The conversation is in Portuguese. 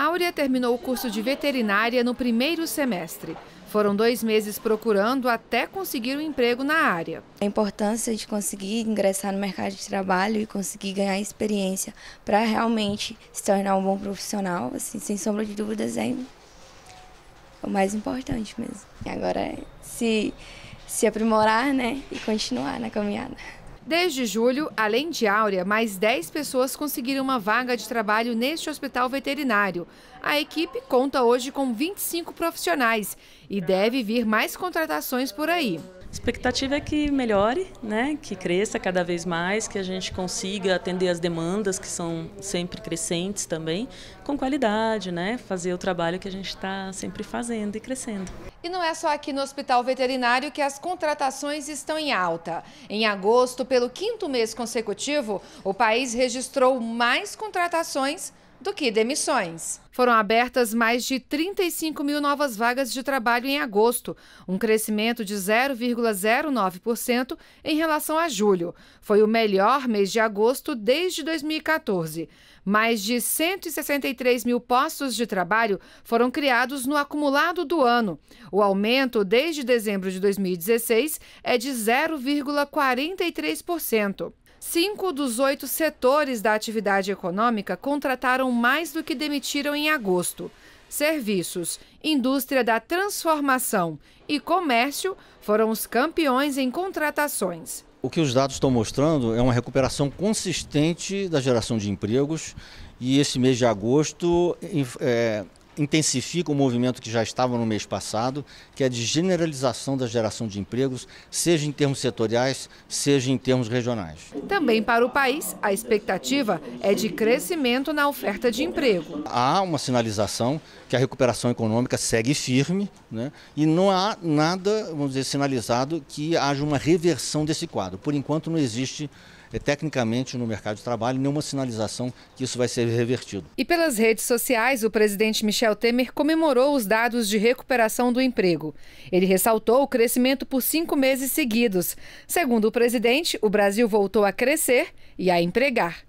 Áurea terminou o curso de veterinária no primeiro semestre. Foram dois meses procurando até conseguir um emprego na área. A importância de conseguir ingressar no mercado de trabalho e conseguir ganhar experiência para realmente se tornar um bom profissional, assim, sem sombra de dúvidas, é o mais importante mesmo. E agora é se, se aprimorar né, e continuar na caminhada. Desde julho, além de Áurea, mais 10 pessoas conseguiram uma vaga de trabalho neste hospital veterinário. A equipe conta hoje com 25 profissionais e deve vir mais contratações por aí. A expectativa é que melhore, né? que cresça cada vez mais, que a gente consiga atender as demandas que são sempre crescentes também, com qualidade, né? fazer o trabalho que a gente está sempre fazendo e crescendo. E não é só aqui no Hospital Veterinário que as contratações estão em alta. Em agosto, pelo quinto mês consecutivo, o país registrou mais contratações do que demissões. Foram abertas mais de 35 mil novas vagas de trabalho em agosto, um crescimento de 0,09% em relação a julho. Foi o melhor mês de agosto desde 2014. Mais de 163 mil postos de trabalho foram criados no acumulado do ano. O aumento desde dezembro de 2016 é de 0,43%. Cinco dos oito setores da atividade econômica contrataram mais do que demitiram em agosto. Serviços, indústria da transformação e comércio foram os campeões em contratações. O que os dados estão mostrando é uma recuperação consistente da geração de empregos e esse mês de agosto é, intensifica o movimento que já estava no mês passado, que é de generalização da geração de empregos, seja em termos setoriais, seja em termos regionais. Também para o país, a expectativa é de crescimento na oferta de emprego. Há uma sinalização que a recuperação econômica segue firme né? e não há nada, vamos dizer, sinalizado que haja uma reversão desse quadro. Por enquanto, não existe eh, tecnicamente no mercado de trabalho nenhuma sinalização que isso vai ser revertido. E pelas redes sociais, o presidente Michel Michel Temer comemorou os dados de recuperação do emprego. Ele ressaltou o crescimento por cinco meses seguidos. Segundo o presidente, o Brasil voltou a crescer e a empregar.